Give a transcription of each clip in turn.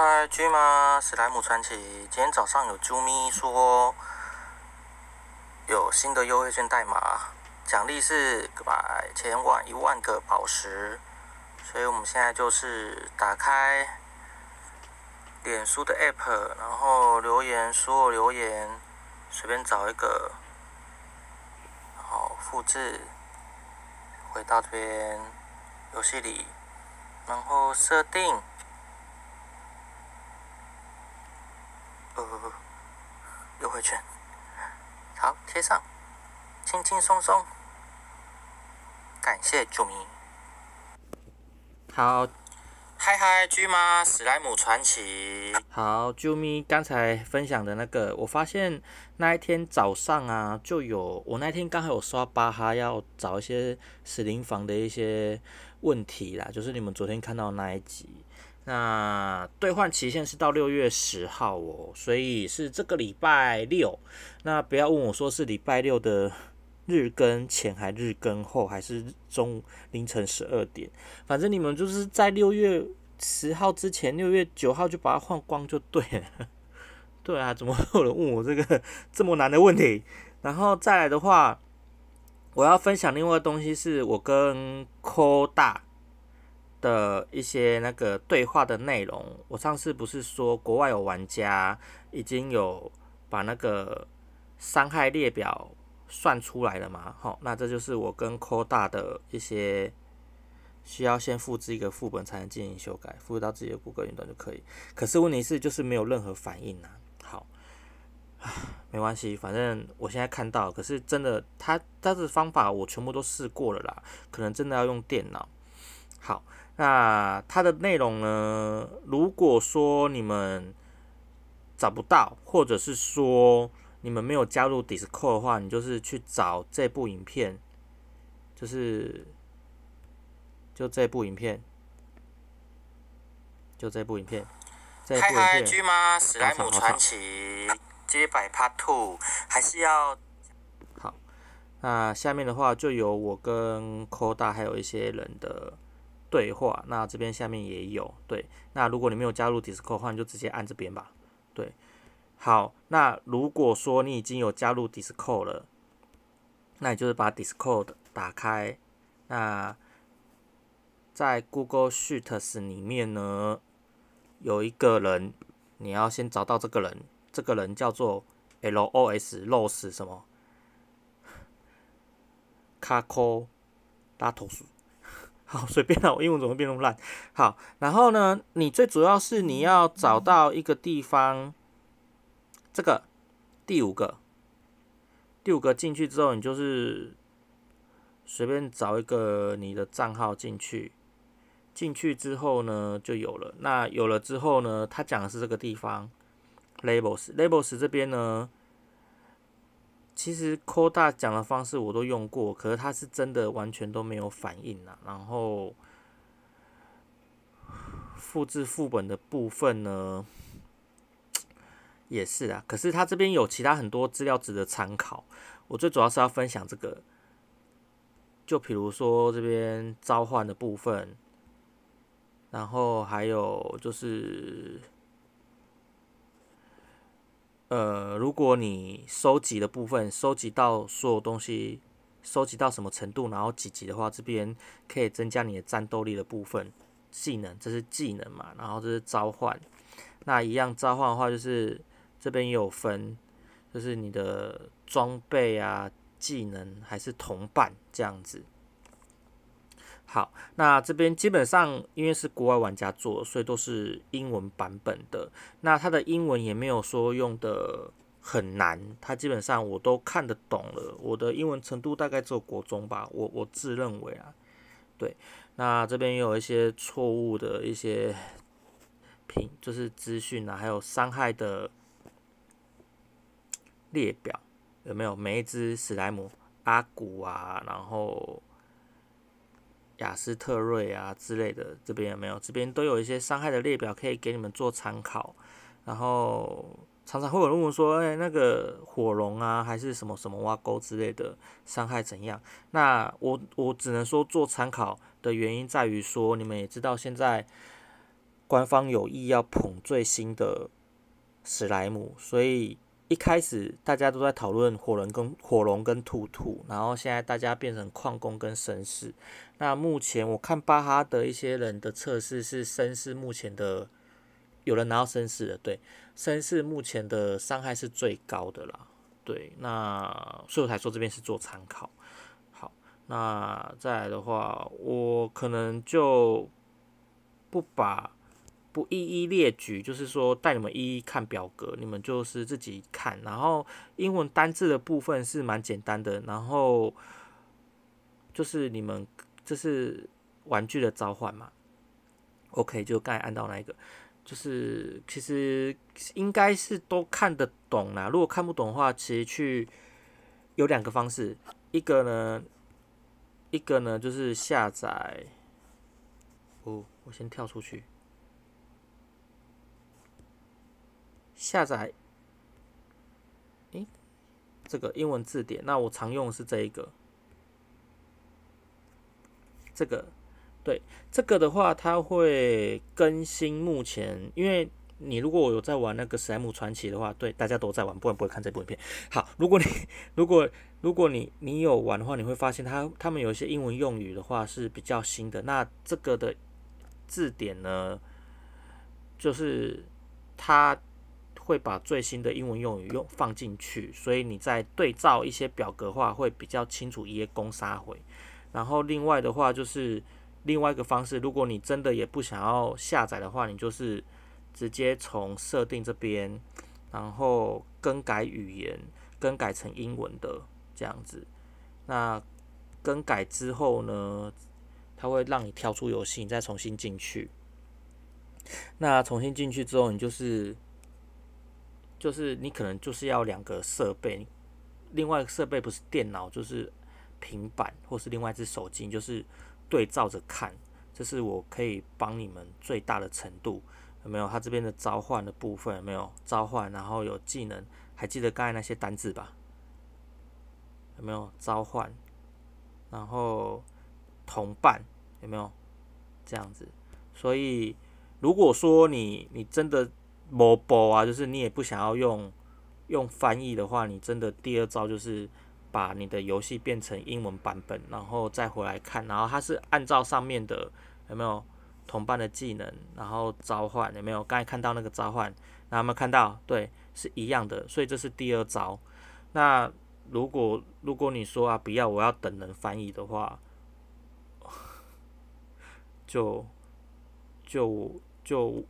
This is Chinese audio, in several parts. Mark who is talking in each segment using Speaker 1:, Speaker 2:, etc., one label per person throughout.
Speaker 1: 嗨，巨妈，史莱姆传奇。今天早上有朱咪说有新的优惠券代码，奖励是百前往一万个宝石。所以我们现在就是打开脸书的 app，然后留言，输入留言，随便找一个，好复制，回到这边游戏里，然后设定。上，轻轻松松，感谢啾咪。好，嗨嗨，居妈史莱姆传奇。好，啾咪刚才分享的那个，我发现那一天早上啊，就有我那天刚好有刷巴哈，要找一些死灵房的一些问题啦，就是你们昨天看到那一集。那兑换期限是到六月十号哦，所以是这个礼拜六。那不要问我说是礼拜六的日更前，还日更后，还是中凌晨十二点？反正你们就是在六月十号之前，六月九号就把它换光就对了。对啊，怎么有人问我这个这么难的问题？然后再来的话，我要分享另外东西，是我跟 Co 大。的一些那个对话的内容，我上次不是说国外有玩家已经有把那个伤害列表算出来了吗？好，那这就是我跟科大的一些需要先复制一个副本才能进行修改，复制到自己的谷歌云端就可以。可是问题是就是没有任何反应啊。好，没关系，反正我现在看到，可是真的，他他的方法我全部都试过了啦，可能真的要用电脑。好，那它的内容呢？如果说你们找不到，或者是说你们没有加入 Discord 的话，你就是去找这部影片，就是就这部影片，就这部影片。这部片？开场史莱姆传奇：街霸 Part Two，还是要好。那下面的话就由我跟 Koda 还有一些人的。对话，那这边下面也有对。那如果你没有加入 Discord，话就直接按这边吧。对，好。那如果说你已经有加入 Discord 了，那你就是把 Discord 打开。那在 Google Sheets 里面呢，有一个人，你要先找到这个人，这个人叫做 L O S，Loss 什么，a 卡库拉托斯。好，随便了，我英文怎么会变那么烂？好，然后呢，你最主要是你要找到一个地方，这个第五个，第五个进去之后，你就是随便找一个你的账号进去，进去之后呢，就有了。那有了之后呢，他讲的是这个地方，labels，labels 这边呢。其实 d 大讲的方式我都用过，可是他是真的完全都没有反应呐。然后复制副本的部分呢，也是啊。可是他这边有其他很多资料值得参考，我最主要是要分享这个。就比如说这边召唤的部分，然后还有就是。呃，如果你收集的部分收集到所有东西，收集到什么程度，然后几级的话，这边可以增加你的战斗力的部分技能，这是技能嘛，然后这是召唤，那一样召唤的话，就是这边也有分，就是你的装备啊，技能还是同伴这样子。好，那这边基本上因为是国外玩家做，所以都是英文版本的。那它的英文也没有说用的很难，它基本上我都看得懂了。我的英文程度大概只有国中吧，我我自认为啊，对。那这边也有一些错误的一些评，就是资讯啊，还有伤害的列表有没有？每一只史莱姆，阿古啊，然后。雅斯特瑞啊之类的，这边有没有？这边都有一些伤害的列表可以给你们做参考。然后常常会有人问说：“哎，那个火龙啊，还是什么什么挖沟之类的伤害怎样？”那我我只能说做参考的原因在于说，你们也知道现在官方有意要捧最新的史莱姆，所以。一开始大家都在讨论火龙跟火龙跟兔兔，然后现在大家变成矿工跟绅士。那目前我看巴哈的一些人的测试是绅士，目前的有人拿到绅士的，对，绅士目前的伤害是最高的啦。对，那所以我才说这边是做参考。好，那再来的话，我可能就不把。不一一列举，就是说带你们一一看表格，你们就是自己看。然后英文单字的部分是蛮简单的，然后就是你们这是玩具的召唤嘛？OK，就刚才按到那一个，就是其实应该是都看得懂啦。如果看不懂的话，其实去有两个方式，一个呢，一个呢就是下载。哦，我先跳出去。下载，哎，这个英文字典。那我常用的是这一个，这个对这个的话，它会更新。目前，因为你如果我有在玩那个《莱姆传奇》的话，对，大家都在玩，不然不会看这部影片。好，如果你 如果如果你你有玩的话，你会发现它他们有一些英文用语的话是比较新的。那这个的字典呢，就是它。会把最新的英文用语用放进去，所以你在对照一些表格话，会比较清楚一些攻杀回。然后另外的话就是另外一个方式，如果你真的也不想要下载的话，你就是直接从设定这边，然后更改语言，更改成英文的这样子。那更改之后呢，它会让你跳出游戏，你再重新进去。那重新进去之后，你就是。就是你可能就是要两个设备，另外设备不是电脑就是平板，或是另外一只手机，就是对照着看。这是我可以帮你们最大的程度，有没有？他这边的召唤的部分有没有召唤？然后有技能，还记得刚才那些单字吧？有没有召唤？然后同伴有没有这样子？所以如果说你你真的。mobile 啊，就是你也不想要用用翻译的话，你真的第二招就是把你的游戏变成英文版本，然后再回来看。然后它是按照上面的有没有同伴的技能，然后召唤有没有？刚才看到那个召唤，那有没有看到？对，是一样的。所以这是第二招。那如果如果你说啊，不要，我要等人翻译的话，就 就就。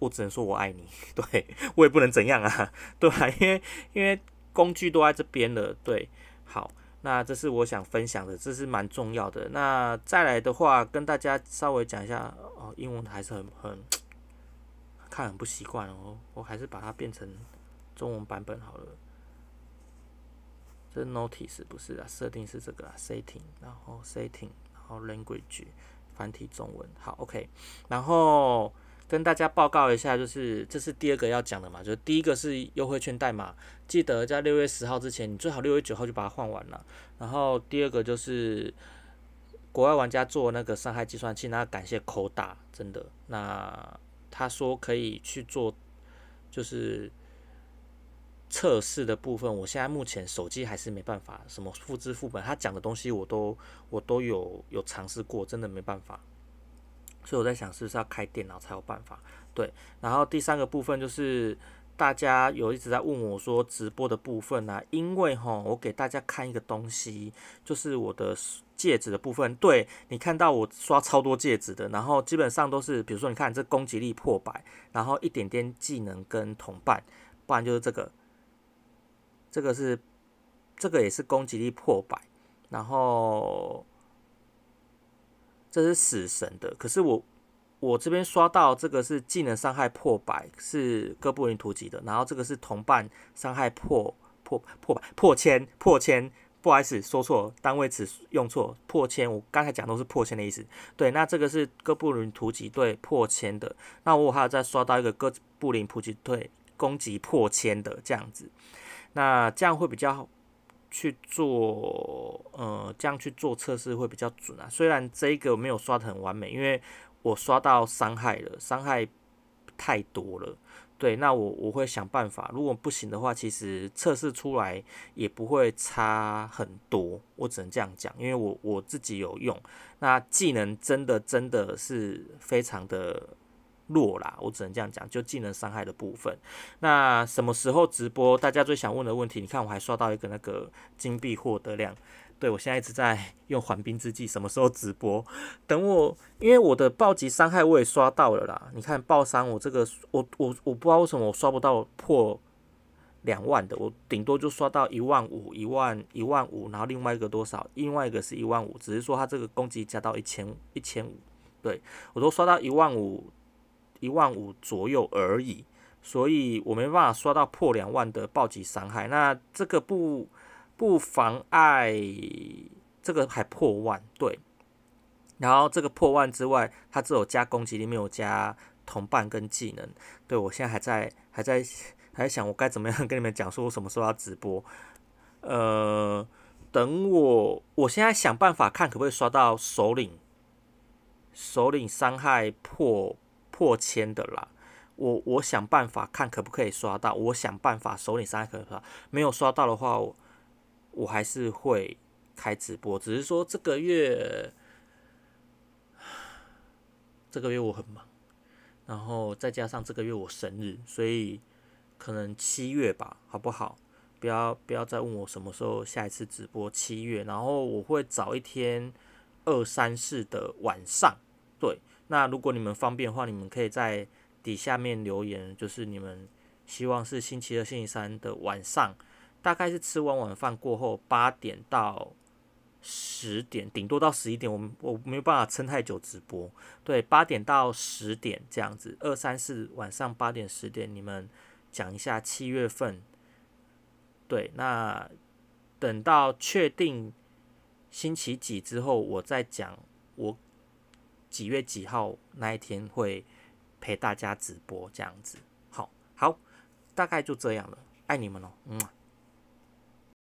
Speaker 1: 我只能说我爱你，对我也不能怎样啊，对吧？因为因为工具都在这边了，对。好，那这是我想分享的，这是蛮重要的。那再来的话，跟大家稍微讲一下哦，英文还是很很看很不习惯哦，我还是把它变成中文版本好了。这 notice 不是啊，设定是这个 setting，然后 setting，然后 language 繁体中文。好，OK，然后。跟大家报告一下，就是这是第二个要讲的嘛，就是第一个是优惠券代码，记得在六月十号之前，你最好六月九号就把它换完了。然后第二个就是国外玩家做那个伤害计算器，那感谢口打，真的，那他说可以去做就是测试的部分。我现在目前手机还是没办法什么复制副本，他讲的东西我都我都有有尝试过，真的没办法。所以我在想，是不是要开电脑才有办法？对。然后第三个部分就是大家有一直在问我说直播的部分呢，因为哈，我给大家看一个东西，就是我的戒指的部分。对你看到我刷超多戒指的，然后基本上都是，比如说你看这攻击力破百，然后一点点技能跟同伴，不然就是这个，这个是这个也是攻击力破百，然后。这是死神的，可是我我这边刷到这个是技能伤害破百，是哥布林突击的。然后这个是同伴伤害破破破百破千破千，不好意思说错，单位词用错，破千我刚才讲都是破千的意思。对，那这个是哥布林突击队破千的。那我还有再刷到一个哥布林突击队攻击破千的这样子，那这样会比较好。去做，呃，这样去做测试会比较准啊。虽然这个没有刷的很完美，因为我刷到伤害了，伤害太多了。对，那我我会想办法。如果不行的话，其实测试出来也不会差很多。我只能这样讲，因为我我自己有用。那技能真的真的是非常的。弱啦，我只能这样讲，就技能伤害的部分。那什么时候直播？大家最想问的问题。你看，我还刷到一个那个金币获得量。对我现在一直在用缓兵之计。什么时候直播？等我，因为我的暴击伤害我也刷到了啦。你看暴伤，我这个我我我不知道为什么我刷不到破两万的，我顶多就刷到一万五、一万一万五，然后另外一个多少？另外一个是一万五，只是说他这个攻击加到一千一千五。对我都刷到一万五。一万五左右而已，所以我没办法刷到破两万的暴击伤害。那这个不不妨碍这个还破万对。然后这个破万之外，它只有加攻击力，没有加同伴跟技能。对我现在还在还在还在想，我该怎么样跟你们讲说，我什么时候要直播？呃，等我我现在想办法看可不可以刷到首领，首领伤害破。破千的啦，我我想办法看可不可以刷到，我想办法手里三可刷没有刷到的话，我还是会开直播，只是说这个月这个月我很忙，然后再加上这个月我生日，所以可能七月吧，好不好？不要不要再问我什么时候下一次直播，七月，然后我会早一天，二三四的晚上，对。那如果你们方便的话，你们可以在底下面留言，就是你们希望是星期二、星期三的晚上，大概是吃完晚饭过后八点到十点，顶多到十一点。我我没有办法撑太久直播，对，八点到十点这样子，二三四晚上八点十点，你们讲一下七月份，对，那等到确定星期几之后，我再讲我。几月几号那一天会陪大家直播这样子，好好，大概就这样了，爱你们哦，嗯。